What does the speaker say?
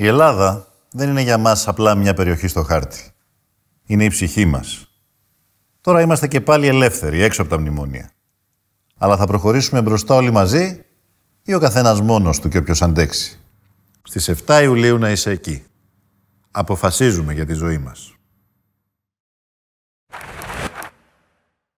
Η Ελλάδα δεν είναι για μας απλά μια περιοχή στο χάρτη. Είναι η ψυχή μας. Τώρα είμαστε και πάλι ελεύθεροι, έξω από τα μνημόνια. Αλλά θα προχωρήσουμε μπροστά όλοι μαζί ή ο καθένας μόνος του και όποιος αντέξει. Στις 7 Ιουλίου να είσαι εκεί. Αποφασίζουμε για τη ζωή μας.